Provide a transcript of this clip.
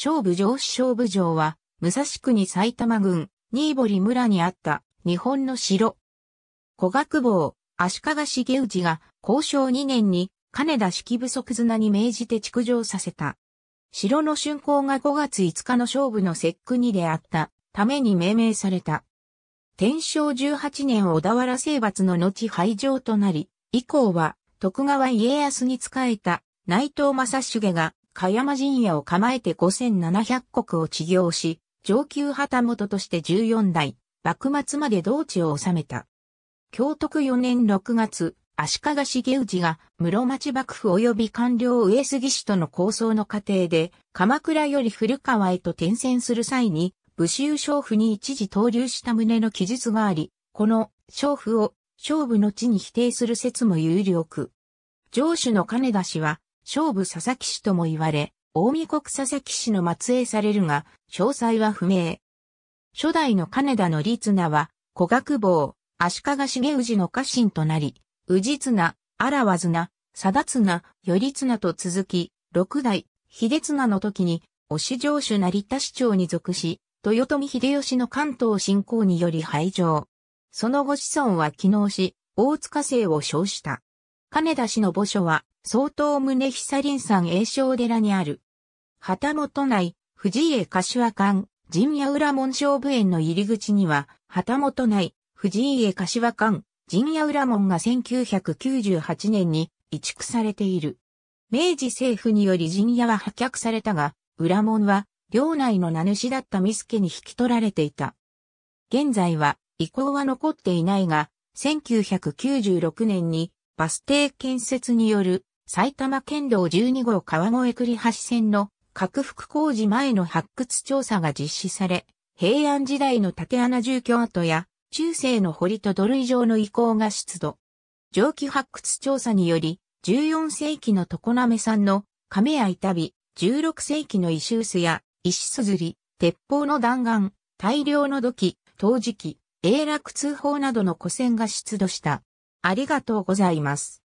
勝部城市勝部城は、武蔵国埼玉郡、新堀村にあった日本の城。古学坊、足利重氏が交渉2年に金田式不足綱に命じて築城させた。城の竣工が5月5日の勝負の節句にであったために命名された。天正18年小田原征伐の後廃城となり、以降は徳川家康に仕えた内藤正成が香山陣屋を構えて5700国を治療し、上級旗本として14代、幕末まで同地を治めた。京徳4年6月、足利重氏が室町幕府及び官僚上杉氏との構想の過程で、鎌倉より古川へと転戦する際に、武州勝婦に一時投留した旨の記述があり、この勝婦を勝負の地に否定する説も有力。上主の金田氏は、勝負佐々木氏とも言われ、大見国佐々木氏の末裔されるが、詳細は不明。初代の金田の立名は、古学坊、足利重氏の家臣となり、氏綱、荒和綱、貞綱、頼綱と続き、六代、秀綱の時に、押城主成田市長に属し、豊臣秀吉の関東侵攻により廃城。その後子孫は機能し、大塚姓を称した。金田氏の墓所は、総統宗久林山栄章寺にある。旗本内、藤家柏館、陣屋裏門勝負園の入り口には、旗本内、藤家柏館、陣屋裏門が1998年に移築されている。明治政府により陣屋は破却されたが、裏門は、領内の名主だったミスケに引き取られていた。現在は、遺構は残っていないが、1996年にバス停建設による埼玉県道12号川越栗橋線の拡幅工事前の発掘調査が実施され、平安時代の竹穴住居跡や中世の堀と土塁上の遺構が出土。蒸気発掘調査により、14世紀の常滑んの亀や板火、16世紀の石臼や石すずり、鉄砲の弾丸、大量の土器、陶磁器、永楽通報などの古銭が出土した。ありがとうございます。